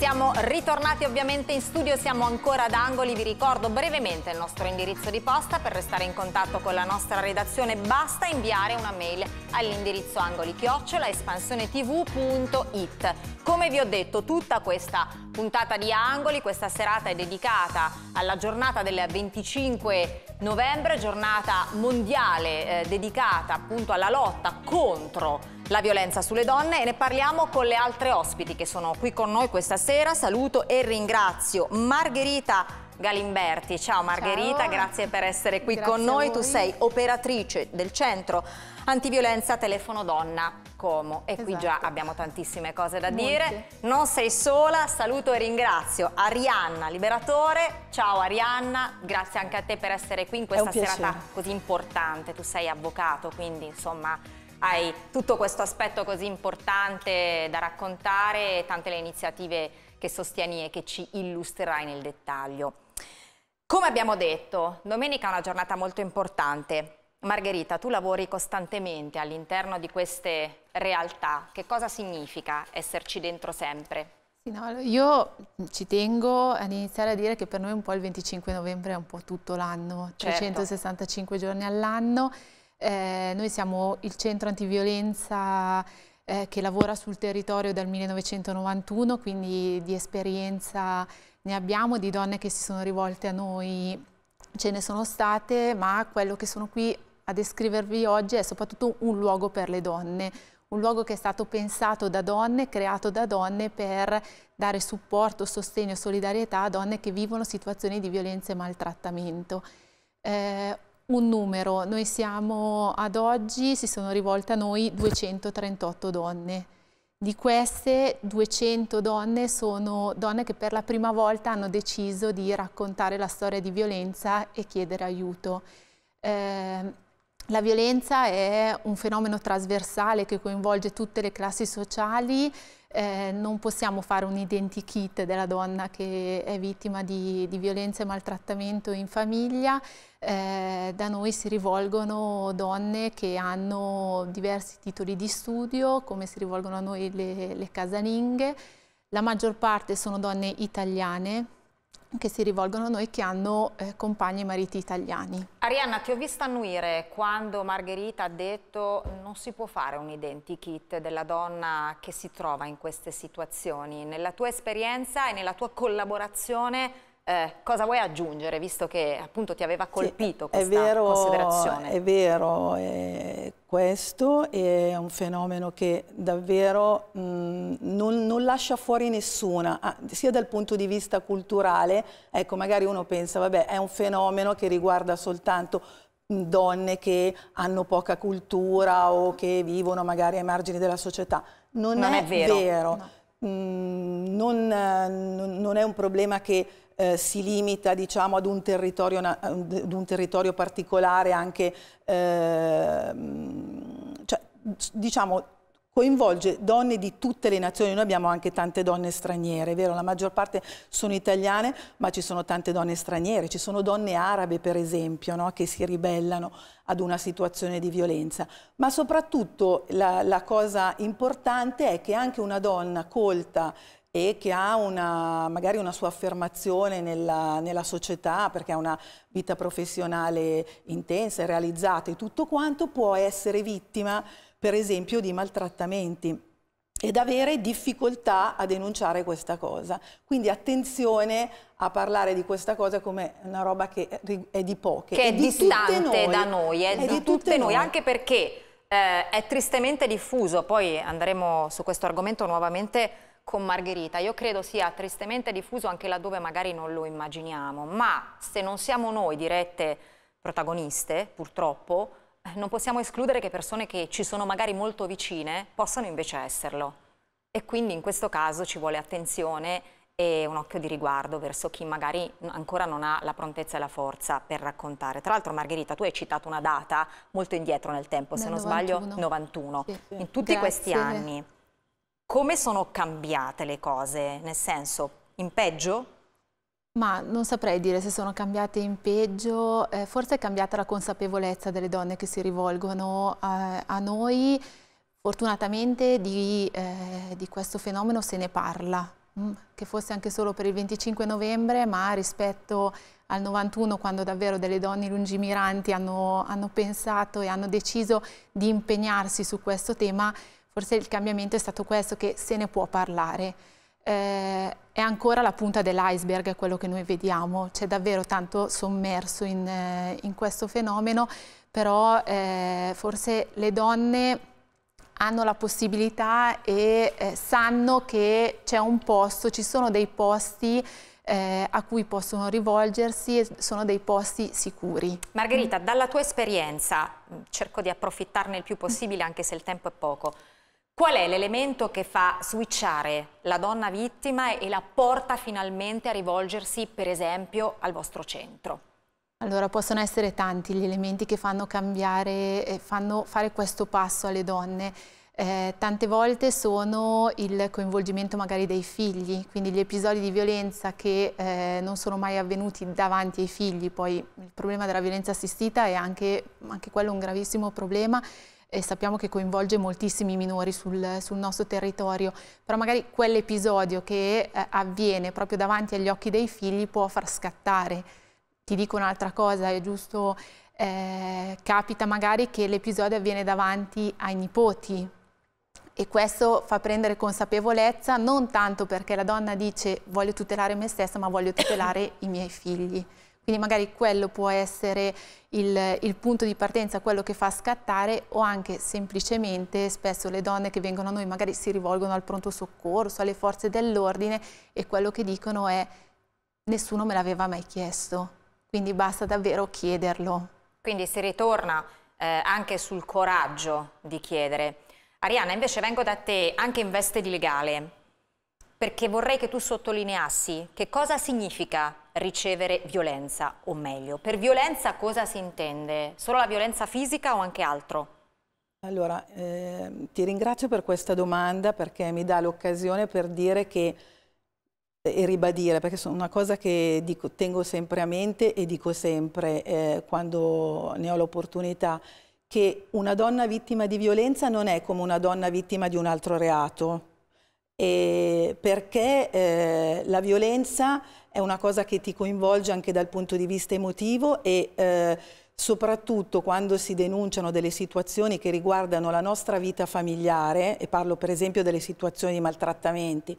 siamo ritornati ovviamente in studio, siamo ancora ad Angoli, vi ricordo brevemente il nostro indirizzo di posta per restare in contatto con la nostra redazione, basta inviare una mail all'indirizzo angoli chiocciola espansionetv.it. Come vi ho detto, tutta questa puntata di Angoli. Questa serata è dedicata alla giornata del 25 novembre, giornata mondiale eh, dedicata appunto alla lotta contro la violenza sulle donne e ne parliamo con le altre ospiti che sono qui con noi questa sera. Saluto e ringrazio Margherita Galimberti. Ciao Margherita, Ciao. grazie per essere qui grazie con noi. Tu sei operatrice del centro Antiviolenza, telefono donna. Como. E esatto. qui già esatto. abbiamo tantissime cose da Molti. dire. Non sei sola, saluto e ringrazio Arianna Liberatore. Ciao Arianna, grazie anche a te per essere qui in questa serata così importante. Tu sei avvocato, quindi insomma hai tutto questo aspetto così importante da raccontare e tante le iniziative che sostieni e che ci illustrerai nel dettaglio. Come abbiamo detto, domenica è una giornata molto importante Margherita, tu lavori costantemente all'interno di queste realtà. Che cosa significa esserci dentro sempre? Sì, no, io ci tengo ad iniziare a dire che per noi un po' il 25 novembre è un po' tutto l'anno, certo. 365 giorni all'anno. Eh, noi siamo il centro antiviolenza eh, che lavora sul territorio dal 1991, quindi di esperienza ne abbiamo, di donne che si sono rivolte a noi ce ne sono state, ma quello che sono qui a descrivervi oggi è soprattutto un luogo per le donne, un luogo che è stato pensato da donne, creato da donne per dare supporto, sostegno e solidarietà a donne che vivono situazioni di violenza e maltrattamento. Eh, un numero, noi siamo ad oggi, si sono rivolte a noi 238 donne. Di queste 200 donne sono donne che per la prima volta hanno deciso di raccontare la storia di violenza e chiedere aiuto. Eh, la violenza è un fenomeno trasversale che coinvolge tutte le classi sociali, eh, non possiamo fare un identikit della donna che è vittima di, di violenza e maltrattamento in famiglia, eh, da noi si rivolgono donne che hanno diversi titoli di studio, come si rivolgono a noi le, le casalinghe, la maggior parte sono donne italiane, che si rivolgono a noi che hanno eh, compagni e mariti italiani. Arianna, ti ho vista annuire quando Margherita ha detto non si può fare un identikit della donna che si trova in queste situazioni. Nella tua esperienza e nella tua collaborazione eh, cosa vuoi aggiungere, visto che appunto ti aveva colpito sì, questa è vero, considerazione? È vero, eh, questo è un fenomeno che davvero mh, mm, non, non, lascia fuori nessuna, ah, sia dal punto di vista culturale, ecco magari uno pensa, vabbè è un fenomeno che riguarda soltanto donne che hanno poca cultura o che vivono magari ai margini della società. Non, non è, è, vero. vero. No. Mm, non, eh, non, è un problema che eh, si limita diciamo, ad, un ad, un territorio, particolare anche, eh, cioè, diciamo, coinvolge donne di tutte le nazioni, noi abbiamo anche tante donne straniere, è vero? La maggior parte sono italiane, ma ci sono tante donne straniere, ci sono donne arabe per esempio, no? che si ribellano ad una situazione di violenza, ma soprattutto la, la cosa importante è che anche una donna colta e che ha una, magari una sua affermazione nella, nella, società perché ha una vita professionale intensa e realizzata e tutto quanto può essere vittima per esempio di maltrattamenti ed avere difficoltà a denunciare questa cosa. Quindi attenzione a parlare di questa cosa come una roba che è di poche. Che è, è distante noi. da noi, è, è di, di, tutte, noi, noi. anche perché eh, è tristemente diffuso, poi andremo su questo argomento nuovamente con Margherita. Io credo sia tristemente diffuso anche laddove magari non lo immaginiamo, ma se non siamo noi dirette protagoniste, purtroppo, eh, non possiamo escludere che persone che ci sono magari molto vicine possano invece esserlo. E quindi in questo caso ci vuole attenzione e un occhio di riguardo verso chi magari ancora non ha la prontezza e la forza per raccontare. Tra l'altro Margherita, tu hai citato una data molto indietro nel tempo, nel se non 91. sbaglio 91, sì, sì. in tutti Grazie. questi anni come sono cambiate le cose? Nel senso, in peggio? Ma non saprei dire se sono cambiate in peggio, eh, forse è cambiata la consapevolezza delle donne che si rivolgono a, eh, a noi. Fortunatamente di, eh, di, questo fenomeno se ne parla, mh? Mm, che fosse anche solo per il 25 novembre, ma rispetto al 91 quando davvero delle donne lungimiranti hanno, hanno pensato e hanno deciso di impegnarsi su questo tema, Forse il cambiamento è stato questo, che se ne può parlare. Eh, è ancora la punta dell'iceberg quello che noi vediamo, c'è davvero tanto sommerso in, eh, in questo fenomeno, però eh, forse le donne hanno la possibilità e eh, sanno che c'è un posto, ci sono dei posti eh, a cui possono rivolgersi e sono dei posti sicuri. Margherita, dalla tua esperienza, mm, cerco di approfittarne il più possibile anche se il tempo è poco, Qual è l'elemento che fa switchare la donna vittima e la porta finalmente a rivolgersi, per esempio, al vostro centro? Allora, possono essere tanti gli elementi che fanno cambiare, fanno fare questo passo alle donne. Eh, tante volte sono il coinvolgimento magari dei figli, quindi gli episodi di violenza che eh, non sono mai avvenuti davanti ai figli, poi il problema della violenza assistita è anche, anche quello un gravissimo problema e sappiamo che coinvolge moltissimi minori sul, sul nostro territorio, però magari quell'episodio che eh, avviene proprio davanti agli occhi dei figli può far scattare. Ti dico un'altra cosa, è giusto, eh, capita magari che l'episodio avviene davanti ai nipoti, e questo fa prendere consapevolezza non tanto perché la donna dice voglio tutelare me stessa ma voglio tutelare i miei figli. Quindi magari quello può essere il, il, punto di partenza, quello che fa scattare o anche semplicemente spesso le donne che vengono a noi magari si rivolgono al pronto soccorso, alle forze dell'ordine e quello che dicono è nessuno me l'aveva mai chiesto, quindi basta davvero chiederlo. Quindi si ritorna eh, anche sul coraggio di chiedere. Arianna, invece vengo da te anche in veste di legale perché vorrei che tu sottolineassi che cosa significa ricevere violenza, o meglio, per violenza cosa si intende? Solo la violenza fisica o anche altro? Allora, eh, ti ringrazio per questa domanda perché mi dà l'occasione per dire che eh, e ribadire, perché sono una cosa che dico, tengo sempre a mente e dico sempre eh, quando ne ho l'opportunità, che una donna vittima di violenza non è come una donna vittima di un altro reato eh, perché eh, la violenza è una cosa che ti coinvolge anche dal punto di vista emotivo e eh, soprattutto quando si denunciano delle situazioni che riguardano la nostra vita familiare, e parlo per esempio delle situazioni di maltrattamenti,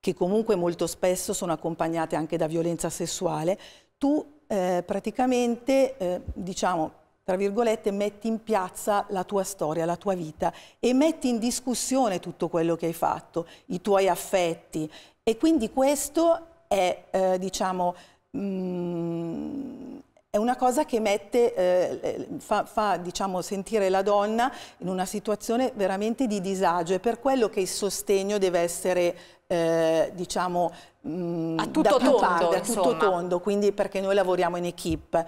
che comunque molto spesso sono accompagnate anche da violenza sessuale, tu eh, praticamente eh, diciamo, tra virgolette, metti in piazza la tua storia, la tua vita e metti in discussione tutto quello che hai fatto, i tuoi affetti. E quindi questo è, eh, diciamo, mh, mm, è una cosa che mette, eh, fa, fa diciamo, sentire la donna in una situazione veramente di disagio È per quello che il sostegno deve essere eh, diciamo, mh, mm, a tutto, tondo, parte, a tutto tondo, quindi perché noi lavoriamo in equip.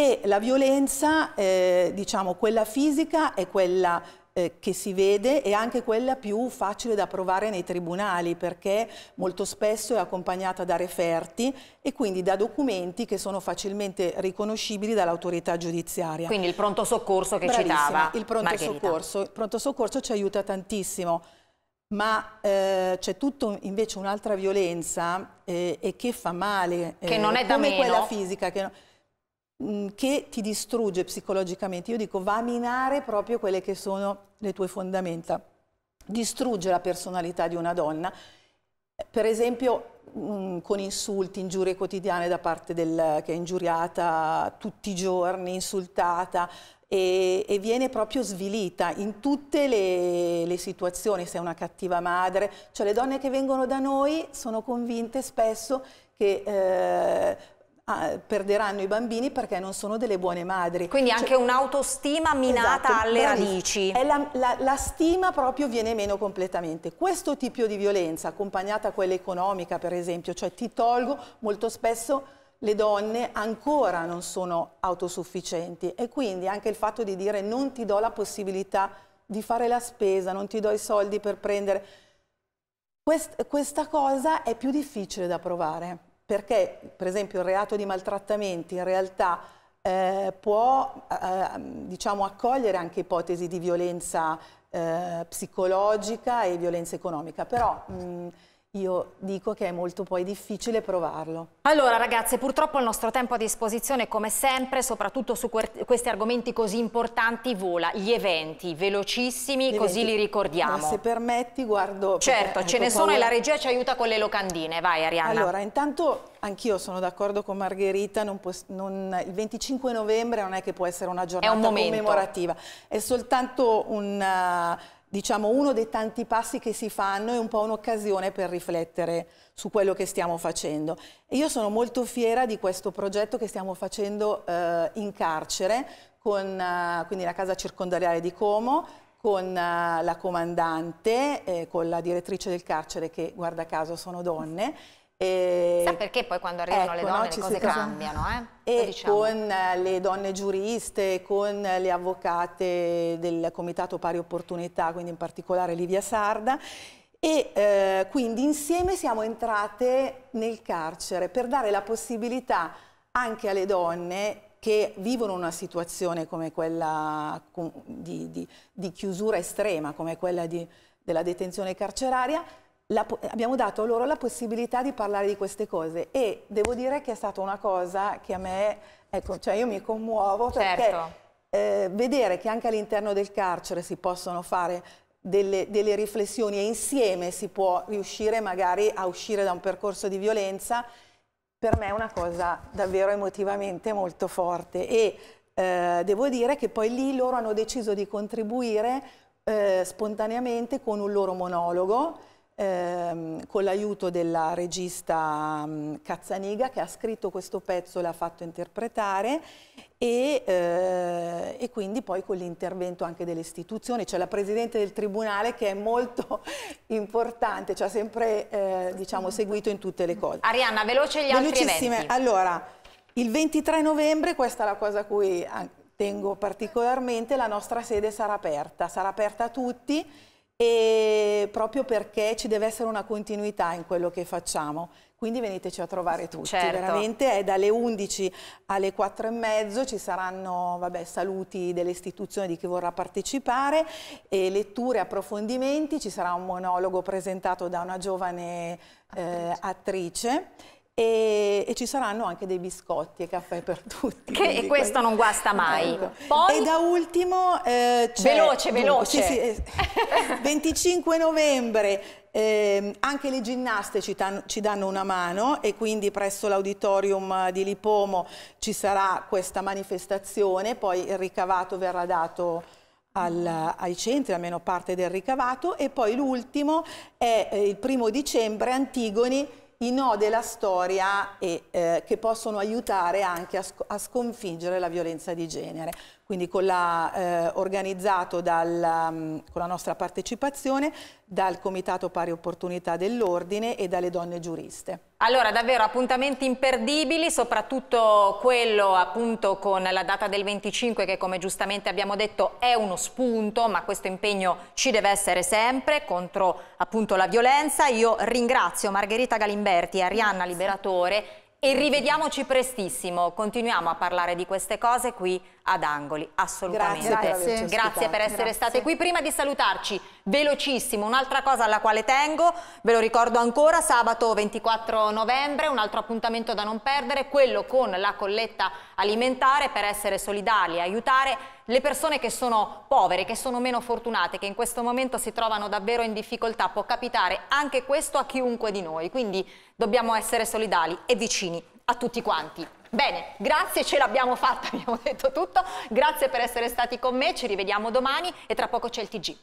E la violenza, eh, diciamo, quella fisica è quella eh, che si vede e anche quella più facile da provare nei tribunali perché molto spesso è accompagnata da referti e quindi da documenti che sono facilmente riconoscibili dall'autorità giudiziaria. Quindi il pronto soccorso che Bravissima, citava il pronto soccorso, il pronto soccorso ci aiuta tantissimo ma eh, c'è tutto invece un'altra violenza eh, e che fa male. Che eh, non è da come meno. quella fisica. Che no Mm, che ti distrugge psicologicamente. Io dico va a minare proprio quelle che sono le tue fondamenta. Distrugge la personalità di una donna, per esempio mh, mm, con insulti, ingiurie quotidiane da parte del che è ingiuriata tutti i giorni, insultata e, e viene proprio svilita in tutte le, le situazioni, se è una cattiva madre, cioè le donne che vengono da noi sono convinte spesso che eh, ah, perderanno i bambini perché non sono delle buone madri. Quindi cioè, anche un'autostima minata esatto, alle radici. La, la, la, stima proprio viene meno completamente. Questo tipo di violenza, accompagnata a quella economica per esempio, cioè ti tolgo, molto spesso le donne ancora non sono autosufficienti e quindi anche il fatto di dire non ti do la possibilità di fare la spesa, non ti do i soldi per prendere... Quest, questa cosa è più difficile da provare perché per esempio il reato di maltrattamenti in realtà eh, può eh, diciamo, accogliere anche ipotesi di violenza eh, psicologica e violenza economica, però mh, io dico che è molto poi difficile provarlo. Allora ragazze, purtroppo il nostro tempo a disposizione come sempre, soprattutto su questi argomenti così importanti, vola. Gli eventi, velocissimi, gli così eventi. li ricordiamo. Ma se permetti guardo... Certo, ce ecco, ne sono e la regia ci aiuta con le locandine, vai Arianna. Allora, intanto anch'io sono d'accordo con Margherita, non non, il 25 novembre non è che può essere una giornata un commemorativa, è soltanto un diciamo, uno dei tanti passi che si fanno è un po' un'occasione per riflettere su quello che stiamo facendo. io sono molto fiera di questo progetto che stiamo facendo eh, in carcere, con eh, quindi la casa circondariale di Como, con eh, la comandante, eh, con la direttrice del carcere che guarda caso sono donne e Sa perché poi quando arrivano ecco, le donne no, le cose cambiano, eh? E diciamo. con le donne giuriste, con le avvocate del Comitato Pari Opportunità, quindi in particolare Livia Sarda, e eh, quindi insieme siamo entrate nel carcere per dare la possibilità anche alle donne che vivono una situazione come quella di, di, di chiusura estrema, come quella di, della detenzione carceraria, la, abbiamo dato loro la possibilità di parlare di queste cose e devo dire che è stata una cosa che a me, ecco, cioè io mi commuovo perché certo. eh, vedere che anche all'interno del carcere si possono fare delle, delle, riflessioni e insieme si può riuscire magari a uscire da un percorso di violenza, per me è una cosa davvero emotivamente molto forte e eh, devo dire che poi lì loro hanno deciso di contribuire eh, spontaneamente con un loro monologo ehm, con l'aiuto della regista mh, mm, Cazzanega che ha scritto questo pezzo, l'ha fatto interpretare e, eh, e, quindi poi con l'intervento anche delle istituzioni, c'è la Presidente del Tribunale che è molto importante, ci ha sempre eh, diciamo, seguito in tutte le cose. Arianna, veloce gli altri eventi. Allora, il 23 novembre, questa è la cosa a cui ah, tengo particolarmente, la nostra sede sarà aperta, sarà aperta a tutti, e proprio perché ci deve essere una continuità in quello che facciamo. Quindi veniteci a trovare tutti, certo. veramente è dalle 11 alle 4 e mezzo, ci saranno vabbè, saluti delle istituzioni di chi vorrà partecipare, letture, approfondimenti, ci sarà un monologo presentato da una giovane eh, attrice e, e, ci saranno anche dei biscotti e caffè per tutti. Che questo quello. non guasta mai. Ecco. Poi... E da ultimo eh, Veloce, veloce. Sì, sì, 25 eh, novembre eh, anche le ginnaste ci, ci, danno una mano e quindi presso l'auditorium di Lipomo ci sarà questa manifestazione, poi il ricavato verrà dato al, ai centri, almeno parte del ricavato e poi l'ultimo è eh, il primo dicembre Antigoni i no della storia e, eh, che possono aiutare anche a, sc a sconfiggere la violenza di genere quindi con la, eh, organizzato dal, mm, con la nostra partecipazione dal Comitato Pari Opportunità dell'Ordine e dalle donne giuriste. Allora davvero appuntamenti imperdibili, soprattutto quello appunto con la data del 25 che come giustamente abbiamo detto è uno spunto, ma questo impegno ci deve essere sempre contro appunto la violenza. Io ringrazio Margherita Galimberti e Arianna Liberatore e rivediamoci prestissimo, continuiamo a parlare di queste cose qui ad Angoli, assolutamente. Grazie, Grazie per, essere Grazie. state qui. Prima di salutarci, velocissimo, un'altra cosa alla quale tengo, ve lo ricordo ancora, sabato 24 novembre, un altro appuntamento da non perdere, quello con la colletta alimentare per essere solidali e aiutare le persone che sono povere, che sono meno fortunate, che in questo momento si trovano davvero in difficoltà, può capitare anche questo a chiunque di noi, quindi dobbiamo essere solidali e vicini a tutti quanti. Bene, grazie, ce l'abbiamo fatta, abbiamo detto tutto, grazie per essere stati con me, ci rivediamo domani e tra poco c'è il TG.